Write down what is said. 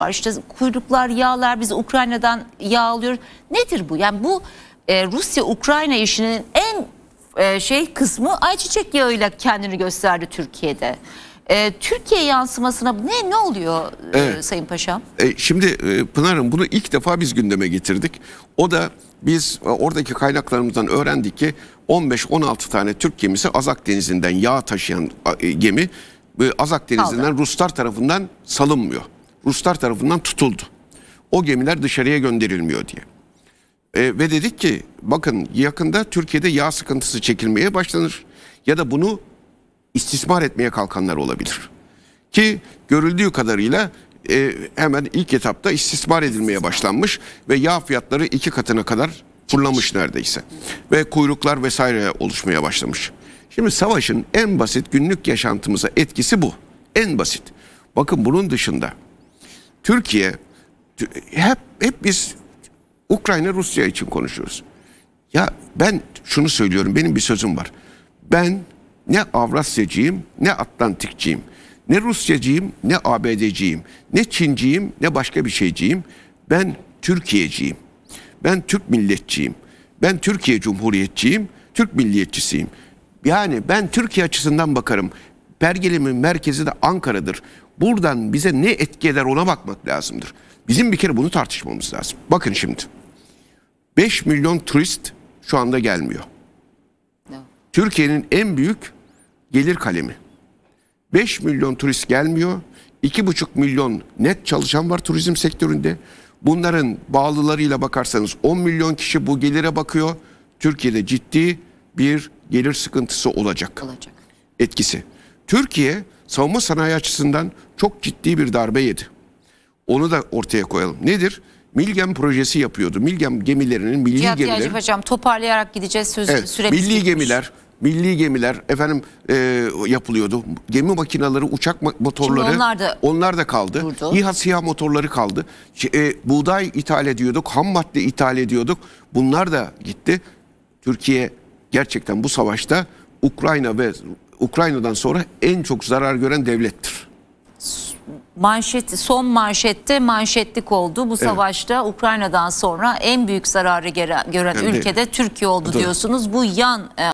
var. İşte kuyruklar, yağlar biz Ukrayna'dan yağ alıyoruz. Nedir bu? Yani bu e, Rusya-Ukrayna işinin en e, şey kısmı ayçiçek yağıyla kendini gösterdi Türkiye'de. E, Türkiye yansımasına ne ne oluyor e, evet. e, Sayın Paşam? E, şimdi e, Pınar'ım bunu ilk defa biz gündeme getirdik. O da biz e, oradaki kaynaklarımızdan öğrendik ki 15-16 tane Türk gemisi Azak Denizi'nden yağ taşıyan e, gemi Azak Denizi'nden Ruslar tarafından salınmıyor. Ruslar tarafından tutuldu. O gemiler dışarıya gönderilmiyor diye. E, ve dedik ki bakın yakında Türkiye'de yağ sıkıntısı çekilmeye başlanır. Ya da bunu istismar etmeye kalkanlar olabilir. Ki görüldüğü kadarıyla e, hemen ilk etapta istismar edilmeye başlanmış ve yağ fiyatları iki katına kadar fırlamış neredeyse. Ve kuyruklar vesaire oluşmaya başlamış. Şimdi savaşın en basit günlük yaşantımıza etkisi bu. En basit. Bakın bunun dışında Türkiye hep hep biz Ukrayna Rusya için konuşuyoruz. Ya ben şunu söylüyorum benim bir sözüm var. Ben ne Avrasyacıyım ne Atlantikçiyim. Ne Rusyacıyım ne ABDciyim. Ne Çinciyim ne başka bir şeyciyim. Ben Türkiye'ciyim. Ben Türk milletçiyim. Ben Türkiye Cumhuriyetçiyim. Türk milliyetçisiyim. Yani ben Türkiye açısından bakarım. Pergelim'in merkezi de Ankara'dır buradan bize ne etki eder ona bakmak lazımdır. Bizim bir kere bunu tartışmamız lazım. Bakın şimdi. 5 milyon turist şu anda gelmiyor. Türkiye'nin en büyük gelir kalemi. 5 milyon turist gelmiyor. 2,5 milyon net çalışan var turizm sektöründe. Bunların bağlılarıyla bakarsanız 10 milyon kişi bu gelire bakıyor. Türkiye'de ciddi bir gelir sıkıntısı olacak. Olacak. Etkisi. Türkiye savunma sanayi açısından çok ciddi bir darbe yedi. Onu da ortaya koyalım. Nedir? Milgem projesi yapıyordu. Milgem gemilerinin milli Cihat gemiler. Cihat hocam toparlayarak gideceğiz söz evet, süremiz Milli bitmiş. gemiler, milli gemiler efendim e, yapılıyordu. Gemi makinaları, uçak motorları Şimdi onlar da, onlar da kaldı. Durdu. İHA SİHA motorları kaldı. E, buğday ithal ediyorduk, ham madde ithal ediyorduk. Bunlar da gitti. Türkiye gerçekten bu savaşta Ukrayna ve Ukrayna'dan sonra en çok zarar gören devlettir. Manşet, son manşette manşetlik oldu. Bu savaşta evet. Ukrayna'dan sonra en büyük zararı gören yani ülkede Türkiye oldu Doğru. diyorsunuz. Bu yan e,